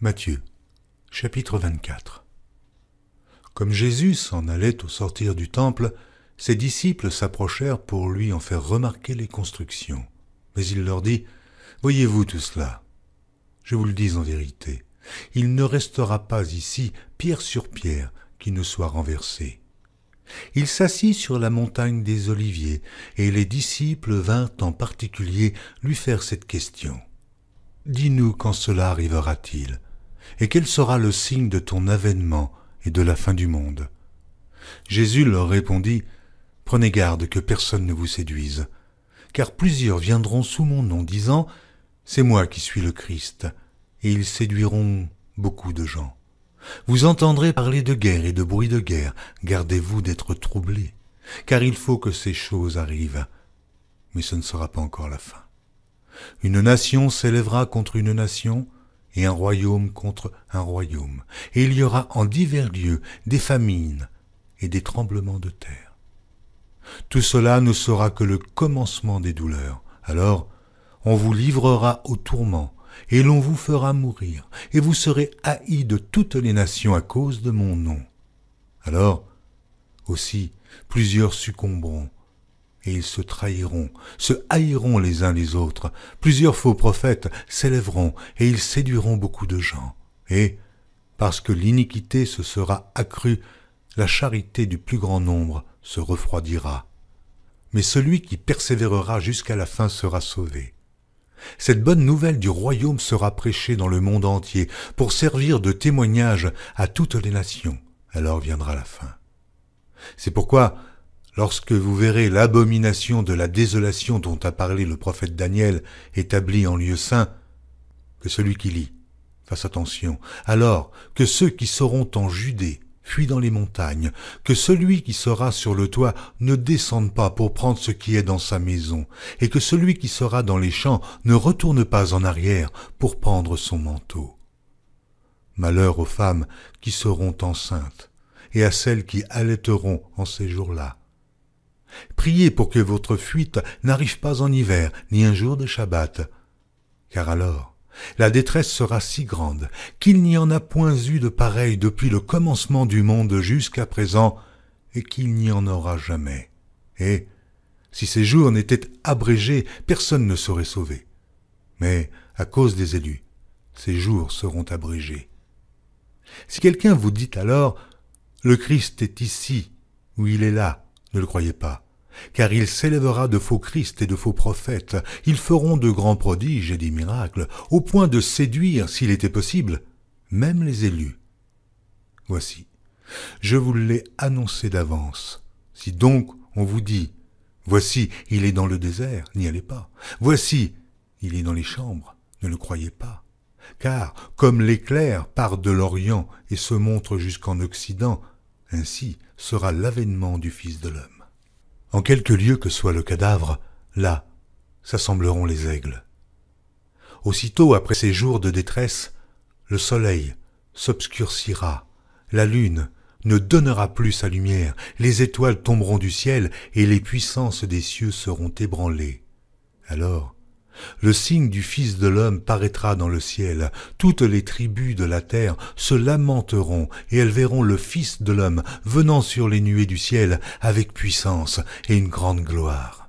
Matthieu chapitre 24 Comme Jésus s'en allait au sortir du temple, ses disciples s'approchèrent pour lui en faire remarquer les constructions. Mais il leur dit, Voyez-vous tout cela Je vous le dis en vérité, il ne restera pas ici pierre sur pierre qui ne soit renversée. Il s'assit sur la montagne des Oliviers, et les disciples vinrent en particulier lui faire cette question. Dis-nous quand cela arrivera-t-il et quel sera le signe de ton avènement et de la fin du monde Jésus leur répondit, Prenez garde que personne ne vous séduise, car plusieurs viendront sous mon nom disant, C'est moi qui suis le Christ, et ils séduiront beaucoup de gens. Vous entendrez parler de guerre et de bruit de guerre, gardez-vous d'être troublés, car il faut que ces choses arrivent, mais ce ne sera pas encore la fin. Une nation s'élèvera contre une nation, et un royaume contre un royaume, et il y aura en divers lieux des famines et des tremblements de terre. Tout cela ne sera que le commencement des douleurs. Alors, on vous livrera au tourment, et l'on vous fera mourir, et vous serez haïs de toutes les nations à cause de mon nom. Alors, aussi, plusieurs succomberont, et ils se trahiront, se haïront les uns les autres. Plusieurs faux prophètes s'élèveront, et ils séduiront beaucoup de gens. Et, parce que l'iniquité se sera accrue, la charité du plus grand nombre se refroidira. Mais celui qui persévérera jusqu'à la fin sera sauvé. Cette bonne nouvelle du royaume sera prêchée dans le monde entier pour servir de témoignage à toutes les nations. Alors viendra la fin. C'est pourquoi Lorsque vous verrez l'abomination de la désolation dont a parlé le prophète Daniel établie en lieu saint, que celui qui lit fasse attention, alors que ceux qui seront en Judée fuient dans les montagnes, que celui qui sera sur le toit ne descende pas pour prendre ce qui est dans sa maison, et que celui qui sera dans les champs ne retourne pas en arrière pour prendre son manteau. Malheur aux femmes qui seront enceintes, et à celles qui allaiteront en ces jours-là, Priez pour que votre fuite n'arrive pas en hiver, ni un jour de Shabbat. Car alors, la détresse sera si grande qu'il n'y en a point eu de pareille depuis le commencement du monde jusqu'à présent, et qu'il n'y en aura jamais. Et, si ces jours n'étaient abrégés, personne ne serait sauvé. Mais, à cause des élus, ces jours seront abrégés. Si quelqu'un vous dit alors, le Christ est ici, ou il est là, ne le croyez pas car il s'élèvera de faux Christ et de faux prophètes, ils feront de grands prodiges et des miracles, au point de séduire, s'il était possible, même les élus. Voici, je vous l'ai annoncé d'avance. Si donc on vous dit, voici, il est dans le désert, n'y allez pas, voici, il est dans les chambres, ne le croyez pas. Car, comme l'éclair part de l'Orient et se montre jusqu'en Occident, ainsi sera l'avènement du Fils de l'homme. En quelque lieu que soit le cadavre, là s'assembleront les aigles. Aussitôt après ces jours de détresse, le soleil s'obscurcira, la lune ne donnera plus sa lumière, les étoiles tomberont du ciel et les puissances des cieux seront ébranlées. Alors, le signe du Fils de l'homme paraîtra dans le ciel. Toutes les tribus de la terre se lamenteront, et elles verront le Fils de l'homme venant sur les nuées du ciel avec puissance et une grande gloire.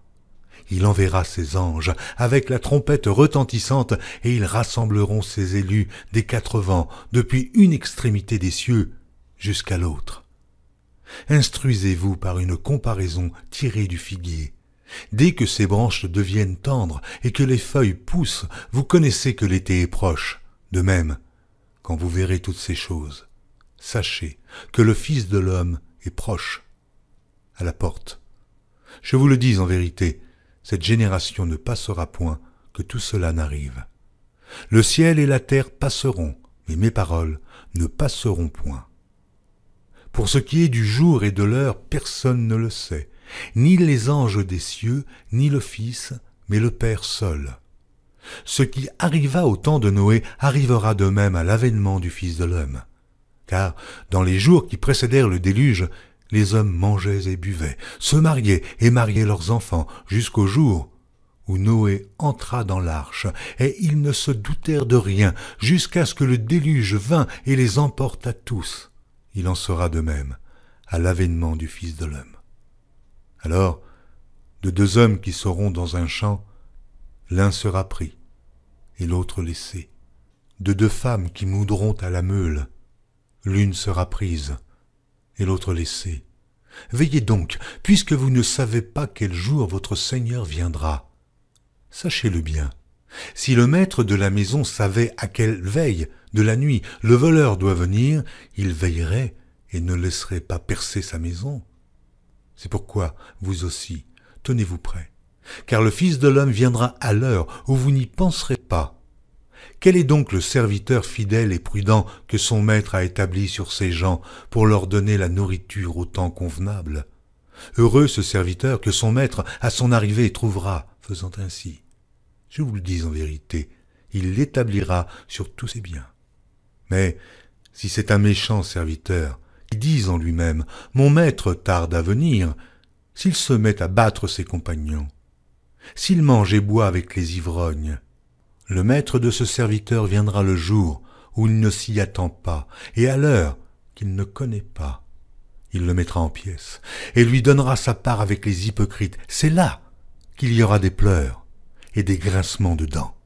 Il enverra ses anges avec la trompette retentissante, et ils rassembleront ses élus des quatre vents, depuis une extrémité des cieux jusqu'à l'autre. Instruisez-vous par une comparaison tirée du figuier. Dès que ces branches deviennent tendres et que les feuilles poussent, vous connaissez que l'été est proche. De même, quand vous verrez toutes ces choses, sachez que le Fils de l'homme est proche, à la porte. Je vous le dis en vérité, cette génération ne passera point que tout cela n'arrive. Le ciel et la terre passeront, mais mes paroles ne passeront point. Pour ce qui est du jour et de l'heure, personne ne le sait, ni les anges des cieux, ni le Fils, mais le Père seul. Ce qui arriva au temps de Noé arrivera de même à l'avènement du Fils de l'homme. Car, dans les jours qui précédèrent le déluge, les hommes mangeaient et buvaient, se mariaient et mariaient leurs enfants, jusqu'au jour où Noé entra dans l'arche, et ils ne se doutèrent de rien, jusqu'à ce que le déluge vînt et les emporte à tous. Il en sera de même à l'avènement du Fils de l'homme. Alors, de deux hommes qui seront dans un champ, l'un sera pris et l'autre laissé. De deux femmes qui moudront à la meule, l'une sera prise et l'autre laissée. Veillez donc, puisque vous ne savez pas quel jour votre Seigneur viendra. Sachez-le bien. Si le maître de la maison savait à quelle veille de la nuit le voleur doit venir, il veillerait et ne laisserait pas percer sa maison. C'est pourquoi, vous aussi, tenez-vous prêts, car le Fils de l'homme viendra à l'heure où vous n'y penserez pas. Quel est donc le serviteur fidèle et prudent que son maître a établi sur ses gens pour leur donner la nourriture au temps convenable Heureux ce serviteur que son maître, à son arrivée, trouvera, faisant ainsi. Je vous le dis en vérité, il l'établira sur tous ses biens. Mais si c'est un méchant serviteur, ils disent en lui-même Mon maître tarde à venir, s'il se met à battre ses compagnons, s'il mange et boit avec les ivrognes, le maître de ce serviteur viendra le jour où il ne s'y attend pas, et à l'heure qu'il ne connaît pas. Il le mettra en pièces, et lui donnera sa part avec les hypocrites. C'est là qu'il y aura des pleurs et des grincements de dents.